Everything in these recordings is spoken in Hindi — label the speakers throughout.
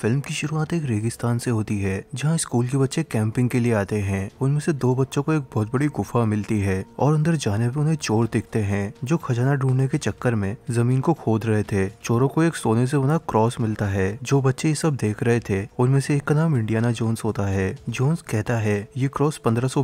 Speaker 1: फिल्म की शुरुआत एक रेगिस्तान से होती है जहाँ स्कूल के बच्चे कैंपिंग के लिए आते हैं उनमें से दो बच्चों को एक बहुत बड़ी गुफा मिलती है और अंदर जाने पर उन्हें चोर दिखते हैं जो खजाना ढूंढने के चक्कर में जमीन को खोद रहे थे चोरों को एक सोने से बना क्रॉस मिलता है जो बच्चे ये सब देख रहे थे उनमें से एक का नाम इंडियाना जोन्स होता है जोन्स कहता है ये क्रॉस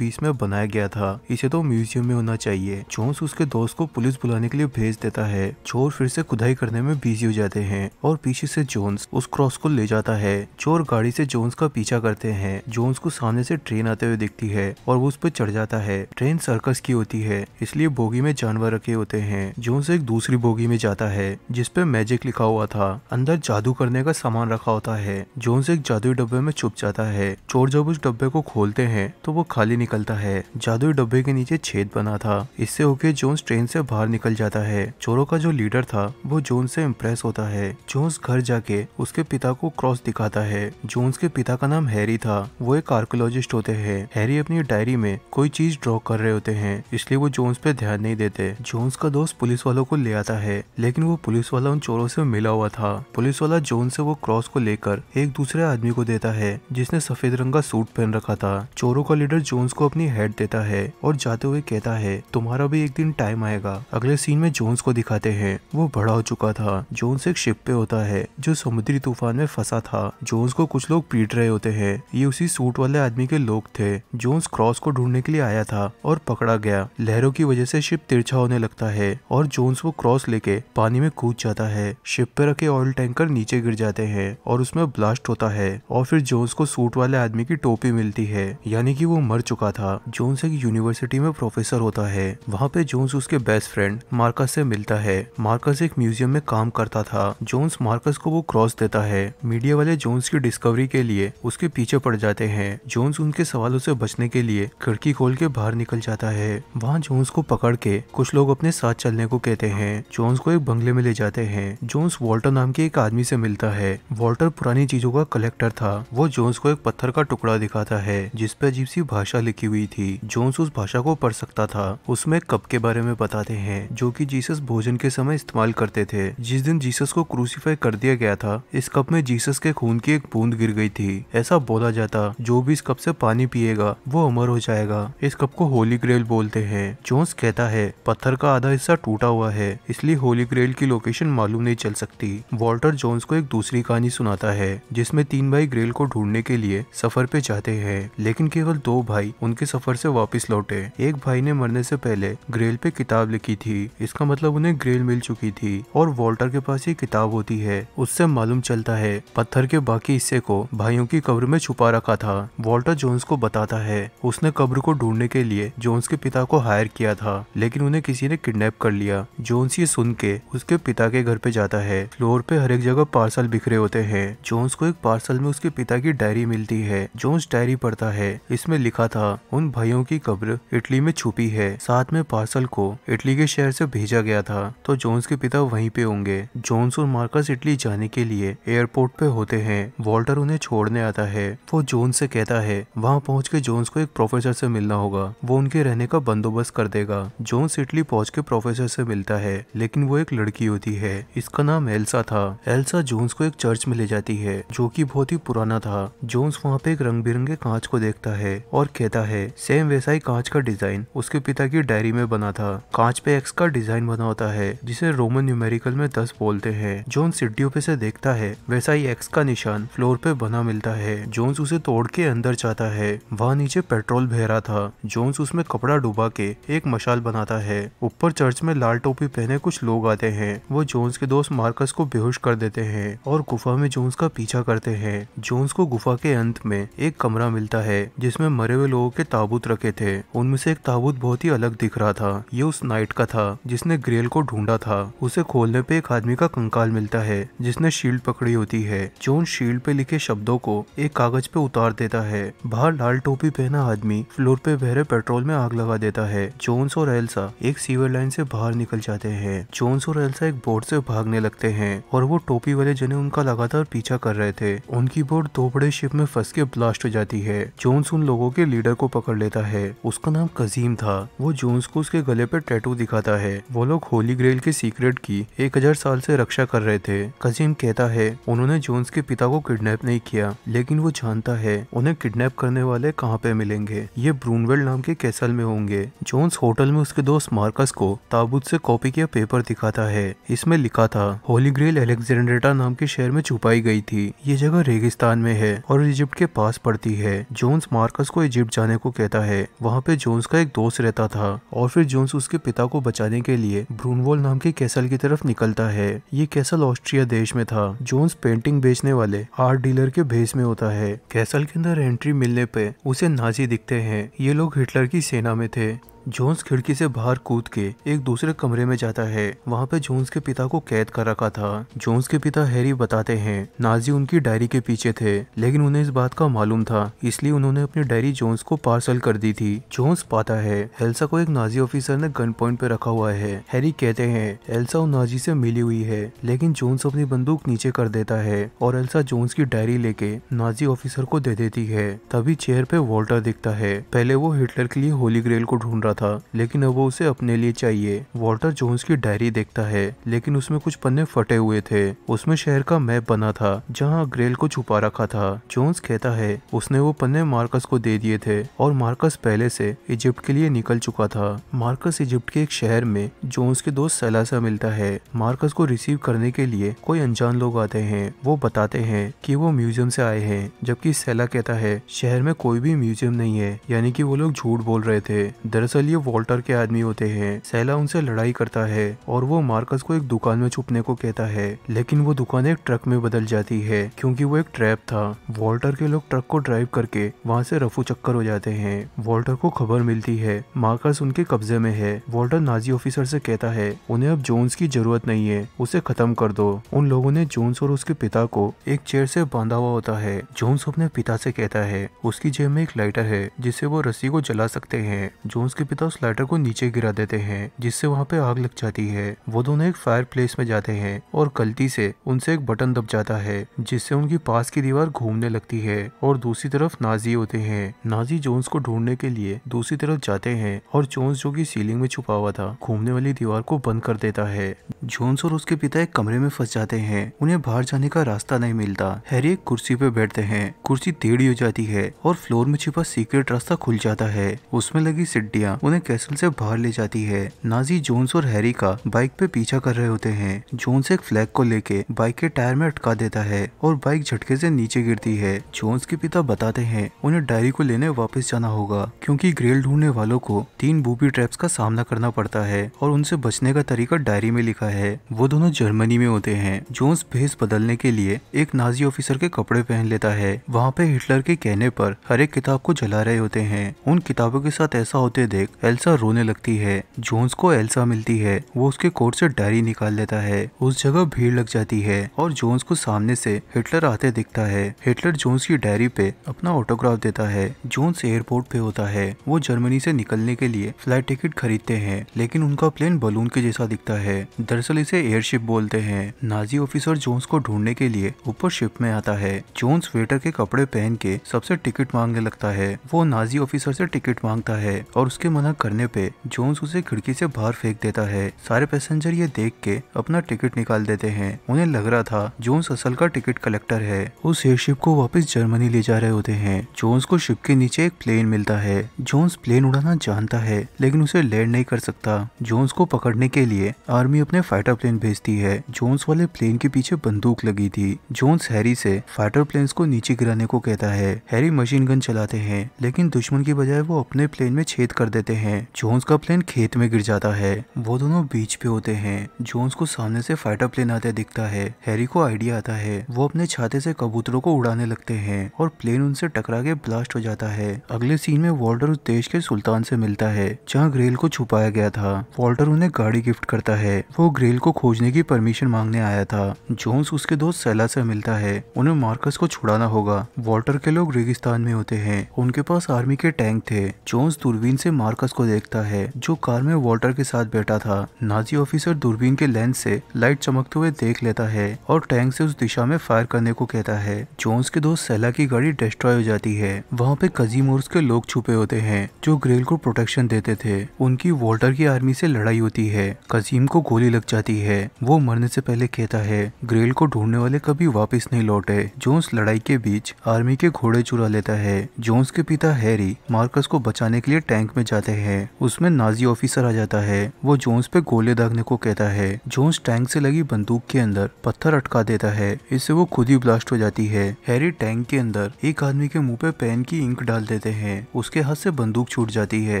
Speaker 1: बीस में बनाया गया था इसे तो म्यूजियम में होना चाहिए जोन्स उसके दोस्त को पुलिस बुलाने के लिए भेज देता है चोर फिर से खुदाई करने में बिजी हो जाते हैं और पीछे से जोन्स उस क्रॉस को ले जाते जाता है चोर गाड़ी से जोन्स का पीछा करते हैं जोन्स को सामने से ट्रेन आते हुए दिखती है और वो उस पर चढ़ जाता है ट्रेन सर्कस की होती है इसलिए बोगी में जानवर रखे होते हैं जोन्स एक दूसरी बोगी में जाता है जिसपे मैजिक लिखा हुआ था अंदर जादू करने का सामान रखा होता है जोन्स एक जादुई डब्बे में छुप जाता है चोर जब उस डब्बे को खोलते हैं तो वो खाली निकलता है जादुई डब्बे के नीचे छेद बना था इससे होके जोन्स ट्रेन से बाहर निकल जाता है चोरों का जो लीडर था वो जोन्स से इम्प्रेस होता है जोन्स घर जाके उसके पिता को क्रॉस क्रॉस दिखाता है जोन्स के पिता का नाम हैरी था वो एक आर्कोलॉजिस्ट होते हैं हैरी अपनी डायरी में कोई चीज ड्रॉ कर रहे होते हैं इसलिए वो जोन्स पे ध्यान नहीं देते जोन्स का दोस्त पुलिस वालों को ले आता है लेकिन वो पुलिस वाला उन चोरों से मिला हुआ था पुलिस वाला जोन से वो क्रॉस को लेकर एक दूसरे आदमी को देता है जिसने सफेद रंग का सूट पहन रखा था चोरों का लीडर जोन्स को अपनी हेड देता है और जाते हुए कहता है तुम्हारा भी एक दिन टाइम आएगा अगले सीन में जोन्स को दिखाते हैं वो बड़ा हो चुका था जोन्स एक शिप पे होता है जो समुद्री तूफान में फंसा रहा था जोन्स को कुछ लोग पीट रहे होते हैं ये उसी सूट वाले आदमी के लोग थे जोन्स क्रॉस को ढूंढने के लिए आया था और पकड़ा गया लहरों की वजह से शिप तिरछा होने लगता है और जोन्स वो क्रॉस लेके पानी में कूद जाता है शिप पे रखे ऑयल टैंकर नीचे गिर जाते हैं और उसमें ब्लास्ट होता है और फिर जोन्स को सूट वाले आदमी की टोपी मिलती है यानी कि वो मर चुका था जोन्स एक यूनिवर्सिटी में प्रोफेसर होता है वहाँ पे जोन्स उसके बेस्ट फ्रेंड मार्कस से मिलता है मार्कस एक म्यूजियम में काम करता था जोन्स मार्कस को वो क्रॉस देता है मीडिया मीडिया वाले जोन्स की डिस्कवरी के लिए उसके पीछे पड़ जाते हैं जोन्स उनके सवालों से बचने के लिए खिड़की खोल के बाहर निकल जाता है वहाँ जोन्स को पकड़ के कुछ लोग अपने साथ चलने को कहते हैं जोन्स को एक बंगले में ले जाते हैं जोन्स वॉल्टर नाम के एक आदमी से मिलता है वॉल्टर पुरानी चीजों का कलेक्टर था वो जोन्स को एक पत्थर का टुकड़ा दिखाता है जिसपे अजीब सी भाषा लिखी हुई थी जोन्स उस भाषा को पढ़ सकता था उसमें कप के बारे में बताते हैं जो की जीसस भोजन के समय इस्तेमाल करते थे जिस दिन जीसस को क्रूसीफाई कर दिया गया था इस कप में जीसस राक्षस के खून की एक बूंद गिर गई थी ऐसा बोला जाता जो भी इस कप से पानी पिएगा वो अमर हो जाएगा इस कप को होली ग्रेल बोलते हैं जोन्स कहता है पत्थर का आधा हिस्सा टूटा हुआ है इसलिए होली ग्रेल की लोकेशन मालूम नहीं चल सकती वॉल्टर जोन्स को एक दूसरी कहानी सुनाता है जिसमे तीन भाई ग्रेल को ढूंढने के लिए सफर पे जाते हैं लेकिन केवल दो भाई उनके सफर से वापिस लौटे एक भाई ने मरने से पहले ग्रेल पे किताब लिखी थी इसका मतलब उन्हें ग्रेल मिल चुकी थी और वॉल्टर के पास ये किताब होती है उससे मालूम चलता है पत्थर के बाकी हिस्से को भाइयों की कब्र में छुपा रखा था वॉल्टर जोन्स को बताता है उसने कब्र को ढूंढने के लिए जोन्स के पिता को हायर किया था लेकिन उन्हें किसी ने किडनैप कर लिया जोन्स ये सुन के उसके पिता के घर पे जाता है फ्लोर पे हर एक जगह पार्सल बिखरे होते हैं जोन्स को एक पार्सल में उसके पिता की डायरी मिलती है जोन्स डायरी पढ़ता है इसमें लिखा था उन भाइयों की कब्र इटली में छुपी है साथ में पार्सल को इटली के शहर से भेजा गया था तो जोन्स के पिता वहीं पे होंगे जोन्स और मार्कस इटली जाने के लिए एयरपोर्ट पे होते हैं वॉल्टर उन्हें छोड़ने आता है वो जोन से कहता है वहाँ पहुँच के जोन्स को एक प्रोफेसर से मिलना होगा वो उनके रहने का बंदोबस्त कर देगा जोन्स इटली पहुँच के प्रोफेसर से मिलता है लेकिन वो एक लड़की होती है इसका नाम एल्सा था एल्सा जोन्स को एक चर्च में ले जाती है जो की बहुत ही पुराना था जोन्स वहाँ पे एक रंग बिरंगे कांच को देखता है और कहता है सेम वैसा ही कांच का डिजाइन उसके पिता की डायरी में बना था कांच पे एक्स का डिजाइन बना होता है जिसे रोमन न्यूमेरिकल में दस बोलते हैं जोन पे से देखता है वैसा ही एक्स का निशान फ्लोर पे बना मिलता है जोन्स उसे तोड़ के अंदर जाता है वहाँ नीचे पेट्रोल बह रहा था जोन्स उसमें कपड़ा डुबा के एक मशाल बनाता है ऊपर चर्च में लाल टोपी पहने कुछ लोग आते हैं वो जोन्स के दोस्त मार्कस को बेहोश कर देते हैं और गुफा में जोन्स का पीछा करते हैं जोन्स को गुफा के अंत में एक कमरा मिलता है जिसमे मरे हुए लोगों के ताबूत रखे थे उनमें से एक ताबूत बहुत ही अलग दिख रहा था ये उस नाइट का था जिसने ग्रेल को ढूंढा था उसे खोलने पे एक आदमी का कंकाल मिलता है जिसने शील्ड पकड़ी होती है जोन शील्ड पे लिखे शब्दों को एक कागज पे उतार देता है बाहर लाल टोपी पहना आदमी फ्लोर पे बहरे पेट्रोल में आग लगा देता है जोन्स और एल्सा एक सीवर लाइन से बाहर निकल जाते हैं जोन्स और एल्सा एक बोर्ड से भागने लगते हैं और वो टोपी वाले जने उनका लगातार पीछा कर रहे थे उनकी बोर्ड दो बड़े शिप में फंस के ब्लास्ट हो जाती है जोन्स उन लोगों के लीडर को पकड़ लेता है उसका नाम कजीम था वो जोन्स को उसके गले पर टैटू दिखाता है वो लोग होली ग्रेल के सीक्रेट की एक हजार साल से रक्षा कर रहे थे कजीम कहता है उन्होंने जोन जोन्स के पिता को किडनैप नहीं किया लेकिन वो जानता है उन्हें किडनैप करने वाले कहाँ पे मिलेंगे ये ब्रूनवेल नाम के कैसल में होंगे जोन्स होटल में उसके दोस्त मार्कस को ताबूत से कॉपी किया पेपर दिखाता है इसमें लिखा था होली ग्रेल एलेक्जेंड्रेटा नाम के शहर में छुपाई गई थी ये जगह रेगिस्तान में है और इजिप्ट के पास पड़ती है जोन्स मार्कस को इजिप्ट जाने को कहता है वहाँ पे जोन्स का एक दोस्त रहता था और फिर जोन्स उसके पिता को बचाने के लिए ब्रूनवोल नाम के कैसल की तरफ निकलता है ये कैसल ऑस्ट्रिया देश में था जोन्स पेंटिंग बेचने वाले आर्ट डीलर के भेस में होता है कैसल के अंदर एंट्री मिलने पे उसे नाजी दिखते हैं ये लोग हिटलर की सेना में थे जोन्स खिड़की से बाहर कूद के एक दूसरे कमरे में जाता है वहाँ पे जोन्स के पिता को कैद कर रखा था जोन्स के पिता हैरी बताते हैं नाजी उनकी डायरी के पीछे थे लेकिन उन्हें इस बात का मालूम था इसलिए उन्होंने अपनी डायरी जोन्स को पार्सल कर दी थी जोन्स पाता है एल्सा को एक नाजी ऑफिसर ने गन पॉइंट पे रखा हुआ है हैरी कहते हैं एल्सा उन नाजी से मिली हुई है लेकिन जोन्स अपनी बंदूक नीचे कर देता है और एल्सा जोन्स की डायरी लेके नाजी ऑफिसर को दे देती है तभी चेयर पे वॉल्टर दिखता है पहले वो हिटलर के लिए होली ग्रेल को ढूंढ रहा था लेकिन अब वो उसे अपने लिए चाहिए वॉल्टर जोन्स की डायरी देखता है लेकिन उसमें कुछ पन्ने फटे हुए थे उसमें शहर का मैप बना था जहाँ ग्रेल को छुपा रखा था जोन्स कहता है उसने वो पन्ने मार्कस को दे दिए थे और मार्कस पहले से इजिप्ट के लिए निकल चुका था मार्कस इजिप्ट के एक शहर में जोन्स के दोस्त सलासा मिलता है मार्कस को रिसीव करने के लिए कोई अनजान लोग आते हैं वो बताते हैं कि वो म्यूजियम से आए हैं जबकि सैला कहता है शहर में कोई भी म्यूजियम नहीं है यानी कि वो लोग झूठ बोल रहे थे दरअसल दरअसल ये वॉल्टर के आदमी होते हैं सैला उनसे लड़ाई करता है और वो मार्कस को एक दुकान में छुपने को कहता है लेकिन वो दुकान एक ट्रक में बदल जाती है क्योंकि वो एक ट्रैप था वॉल्टर के लोग ट्रक को ड्राइव करके वहाँ से रफू चक्कर हो जाते हैं वॉल्टर को खबर मिलती है मार्कस उनके कब्जे में है वॉल्टर नाजी ऑफिसर से कहता है उन्हें अब जोन्स की जरूरत नहीं है उसे खत्म कर दो उन लोगों ने जोन्स और उसके पिता को एक चेयर से बांधा हुआ होता है जोन्स अपने पिता से कहता है उसकी जेब में एक लाइटर है जिससे वो रस्सी को जला सकते हैं जोन्स के पिता उस लाइटर को नीचे गिरा देते हैं जिससे वहाँ पे आग लग जाती है वो दोनों एक फायर प्लेस में जाते हैं और गलती से उनसे एक बटन दब जाता है जिससे उनकी पास की दीवार घूमने लगती है और दूसरी तरफ नाजी होते हैं नाजी जोन्स को ढूंढने के लिए दूसरी तरफ जाते हैं और जोन्स जो की सीलिंग में छुपा हुआ था घूमने वाली दीवार को बंद कर देता है जोन्स और उसके पिता एक कमरे में फंस जाते हैं उन्हें बाहर जाने का रास्ता नहीं मिलता हैरी एक कुर्सी पे बैठते हैं कुर्सी टेढ़ी हो जाती है और फ्लोर में छिपा सीक्रेट रास्ता खुल जाता है उसमें लगी सिड्डियाँ उन्हें कैसल से बाहर ले जाती है नाजी जोन्स और हैरी का बाइक पे पीछा कर रहे होते हैं जोन्स एक फ्लैग को लेके बाइक के टायर में अटका देता है और बाइक झटके से नीचे गिरती है जोन्स के पिता बताते हैं उन्हें डायरी को लेने वापस जाना होगा क्योंकि ग्रेल ढूंढने वालों को तीन बूपी ट्रैप्स का सामना करना पड़ता है और उनसे बचने का तरीका डायरी में लिखा है वो दोनों जर्मनी में होते हैं जोन्स भेस बदलने के लिए एक नाजी ऑफिसर के कपड़े पहन लेता है वहाँ पे हिटलर के कहने पर हर एक किताब को जला रहे होते हैं उन किताबों के साथ ऐसा होते देख देख एल्सा रोने लगती है जोन्स को एल्सा मिलती है वो उसके कोर्ट से डायरी निकाल लेता है उस जगह भीड़ लग जाती है और जोन्स को सामने से हिटलर आते दिखता है हिटलर जोन्स की डायरी पे अपना ऑटोग्राफ देता है जोन्स एयरपोर्ट पे होता है वो जर्मनी से निकलने के लिए फ्लाइट टिकट खरीदते हैं लेकिन उनका प्लेन बलून के जैसा दिखता है दरअसल इसे एयरशिप बोलते हैं नाजी ऑफिसर जोन्स को ढूंढने के लिए ऊपर शिप में आता है जोन्स वेटर के कपड़े पहन के सबसे टिकट मांगने लगता है वो नाजी ऑफिसर से टिकट मांगता है और उसके मना करने पे जोन्स उसे खिड़की से बाहर फेंक देता है सारे पैसेंजर ये देख के अपना टिकट निकाल देते हैं उन्हें लग रहा था जोन्स असल का टिकट कलेक्टर है उस एयरशिप को वापस जर्मनी ले जा रहे होते हैं जोन्स को शिप के नीचे एक प्लेन मिलता है जोन्स प्लेन उड़ाना जानता है लेकिन उसे लैंड नहीं कर सकता जोन्स को पकड़ने के लिए आर्मी अपने फाइटर प्लेन भेजती है जोन्स वाले प्लेन के पीछे बंदूक लगी थी जोन्स हैरी से फाइटर प्लेन को नीचे गिराने को कहता है हैरी मशीन गन चलाते हैं लेकिन दुश्मन की बजाय वो अपने प्लेन में छेद कर देते लेते हैं जोन्स का प्लेन खेत में गिर जाता है वो दोनों बीच पे होते हैं जोन्स को सामने से फाइटर प्लेन आते दिखता है हैरी को आइडिया आता है वो अपने छाते से कबूतरों को उड़ाने लगते हैं और प्लेन उनसे टकरा के ब्लास्ट हो जाता है अगले सीन में वॉल्टर उस देश के सुल्तान से मिलता है जहाँ ग्रेल को छुपाया गया था वॉल्टर उन्हें गाड़ी गिफ्ट करता है वो ग्रेल को खोजने की परमिशन मांगने आया था जोन्स उसके दोस्त सैला से मिलता है उन्हें मार्कस को छुड़ाना होगा वॉल्टर के लोग रेगिस्तान में होते हैं उनके पास आर्मी के टैंक थे जोन्स दूरबीन से मार्क मार्कस को देखता है जो कार में वॉल्टर के साथ बैठा था नाजी ऑफिसर दूरबीन के लेंस से लाइट चमकते हुए देख लेता है और टैंक से उस दिशा में फायर करने को कहता है जोन्स के दोस्त सैला की गाड़ी डिस्ट्रॉय हो जाती है वहाँ पे कजीम और उसके लोग छुपे होते हैं जो ग्रेल को प्रोटेक्शन देते थे उनकी वॉल्टर की आर्मी से लड़ाई होती है कजीम को गोली लग जाती है वो मरने से पहले कहता है ग्रेल को ढूंढने वाले कभी वापस नहीं लौटे जोन्स लड़ाई के बीच आर्मी के घोड़े चुरा लेता है जोन्स के पिता हैरी मार्कस को बचाने के लिए टैंक में जाते जाते हैं उसमें नाजी ऑफिसर आ जाता है वो जोन्स पे गोले दागने को कहता है जोन्स टैंक से लगी बंदूक के अंदर पत्थर अटका देता है इससे वो खुद ही ब्लास्ट हो जाती है हैरी टैंक के अंदर एक आदमी के मुंह पे पेन की इंक डाल देते हैं उसके हाथ से बंदूक छूट जाती है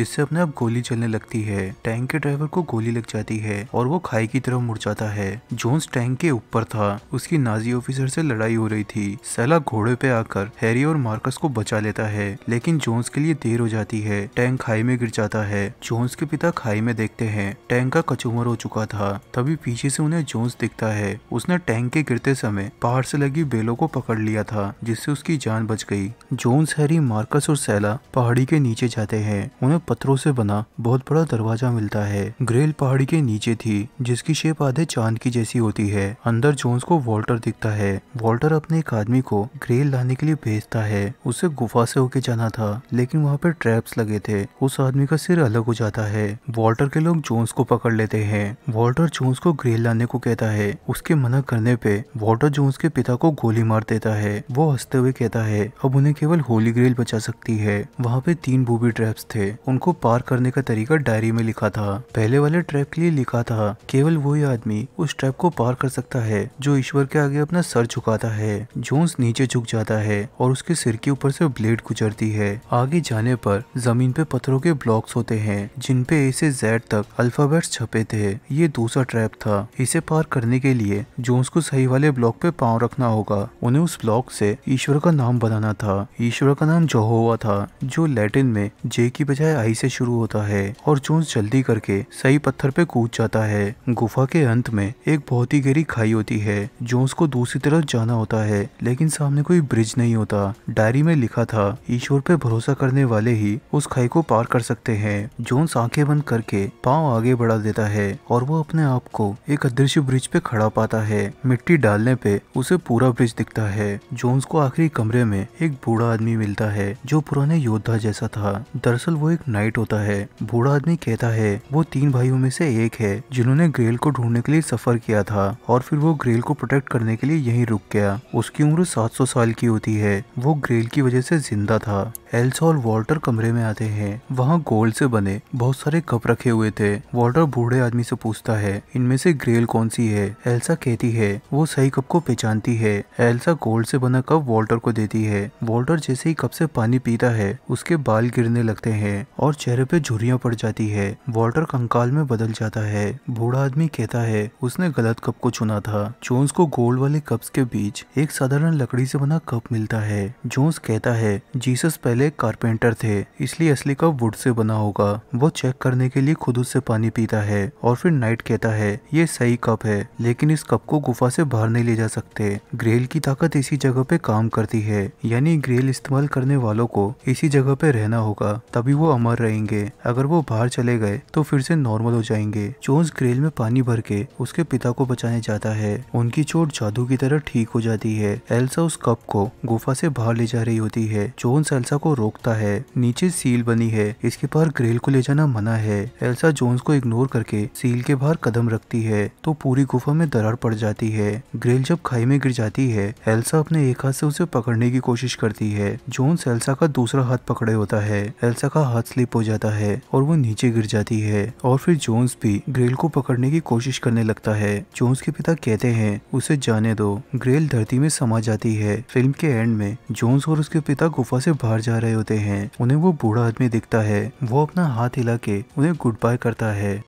Speaker 1: जिससे अपने आप गोली चलने लगती है टैंक के ड्राइवर को गोली लग जाती है और वो खाई की तरफ मुड़ जाता है जोन्स टैंक के ऊपर था उसकी नाजी ऑफिसर से लड़ाई हो रही थी सैला घोड़े पे आकर हैरी और मार्कस को बचा लेता है लेकिन जोन्स के लिए देर हो जाती है टैंक खाई में गिर जाता है जोन्स के पिता खाई में देखते हैं टैंक का कचूमर हो चुका था तभी पीछे से उन्हें जोन्स दिखता है उसने टैंक के गिरते समय पहाड़ से लगी बेलों को पकड़ लिया था जिससे उसकी जान बच गई जोन्स हैरी मार्कस और सैला पहाड़ी के नीचे जाते हैं उन्हें पत्थरों से बना बहुत बड़ा दरवाजा मिलता है ग्रेल पहाड़ी के नीचे थी जिसकी शेप आधे चांद की जैसी होती है अंदर जोन्स को वॉल्टर दिखता है वॉल्टर अपने एक आदमी को ग्रेल लाने के लिए भेजता है उसे गुफा से होके जाना था लेकिन वहाँ पे ट्रैप्स लगे थे उस उस आदमी का सिर अलग हो जाता है वॉल्टर के लोग जोन्स को पकड़ लेते हैं वॉल्टर जोन्स को ग्रेल लाने को कहता है उसके मना करने पे वॉल्टर जोन्स के पिता को गोली मार देता है वो हंसते हुए कहता है अब उन्हें केवल होली ग्रेल बचा सकती है वहाँ पे तीन बूबी ट्रैप्स थे उनको पार करने का तरीका डायरी में लिखा था पहले वाले ट्रैप के लिए लिखा था केवल वही आदमी उस ट्रैप को पार कर सकता है जो ईश्वर के आगे अपना सर झुकाता है जोन्स नीचे झुक जाता है और उसके सिर के ऊपर से ब्लेड गुजरती है आगे जाने पर जमीन पे पत्थरों के ब्लॉक्स होते हैं जिनपे ए से जेड तक अल्फाबेट्स छपे थे ये दूसरा ट्रैप था इसे पार करने के लिए जोन्स को सही वाले ब्लॉक पे पांव रखना होगा उन्हें उस ब्लॉक से ईश्वर का नाम बनाना था ईश्वर का नाम जहोवा था जो लैटिन में जे की बजाय आई से शुरू होता है और जोन्स जल्दी करके सही पत्थर पे कूद जाता है गुफा के अंत में एक बहुत ही गहरी खाई होती है जोन्स को दूसरी तरफ जाना होता है लेकिन सामने कोई ब्रिज नहीं होता डायरी में लिखा था ईश्वर पे भरोसा करने वाले ही उस खाई को पार कर सकते हैं जोन्स आंखें बंद करके पाँव आगे बढ़ा देता है और वो अपने आप को एक अदृश्य ब्रिज पे खड़ा पाता है मिट्टी डालने पे उसे पूरा ब्रिज दिखता है जोन्स को आखिरी कमरे में एक बूढ़ा आदमी मिलता है जो पुराने योद्धा जैसा था दरअसल वो एक नाइट होता है बूढ़ा आदमी कहता है वो तीन भाइयों में से एक है जिन्होंने ग्रेल को ढूंढने के लिए सफर किया था और फिर वो ग्रेल को प्रोटेक्ट करने के लिए यही रुक गया उसकी उम्र 700 साल की होती है वो ग्रेल की वजह से जिंदा था एल्सा और वॉल्टर कमरे में आते हैं वहाँ गोल्ड से बने बहुत सारे कप रखे हुए थे वॉल्टर बूढ़े आदमी से पूछता है इनमें से ग्रेल कौन सी है एल्सा कहती है वो सही कप को पहचानती है एल्सा गोल्ड से बना कप वॉल्टर को देती है वॉल्टर जैसे ही कप से पानी पीता है उसके बाल गिरने लगते हैं और चेहरे पे झुरियां पड़ जाती है वॉल्टर कंकाल में बदल जाता है बूढ़ा आदमी कहता है उसने गलत कप को चुना था जोन्स को गोल्ड वाले कप्स के बीच एक साधारण लकड़ी से बना कप मिलता है जोन्स कहता है जीसस पहले असली एक कारपेंटर थे इसलिए असली कप वुड से बना होगा वो चेक करने के लिए खुद उससे पानी पीता है और फिर नाइट कहता है ये सही कप है लेकिन इस कप को गुफा से बाहर नहीं ले जा सकते ग्रेल की ताकत इसी जगह पे काम करती है यानी ग्रेल इस्तेमाल करने वालों को इसी जगह पे रहना होगा तभी वो अमर रहेंगे अगर वो बाहर चले गए तो फिर से नॉर्मल हो जाएंगे चोन्स ग्रेल में पानी भर के उसके पिता को बचाने जाता है उनकी चोट जादू की तरह ठीक हो जाती है एल्सा उस कप को गुफा से बाहर ले जा रही होती है चोन्स एल्सा को रोकता है नीचे सील बनी है इसके बाहर ग्रेल को ले जाना मना है एल्सा जोन्स को इग्नोर करके सील के बाहर कदम रखती है तो पूरी गुफा में दरार पड़ जाती है ग्रेल जब खाई में गिर जाती है एल्सा अपने एक हाथ से उसे पकड़ने की कोशिश करती है जोन्स एल्सा का दूसरा हाथ पकड़े होता है एल्सा का हाथ स्लिप हो जाता है और वो नीचे गिर जाती है और फिर जोन्स भी ग्रेल को पकड़ने की कोशिश करने लगता है जोन्स के पिता कहते हैं उसे जाने दो ग्रेल धरती में समा जाती है फिल्म के एंड में जोन्स और उसके पिता गुफा से बाहर जा रहे रहे होते हैं उन्हें वो बूढ़ा आदमी दिखता है वो अपना हाथ हिला के उन्हें गुड बाय करता है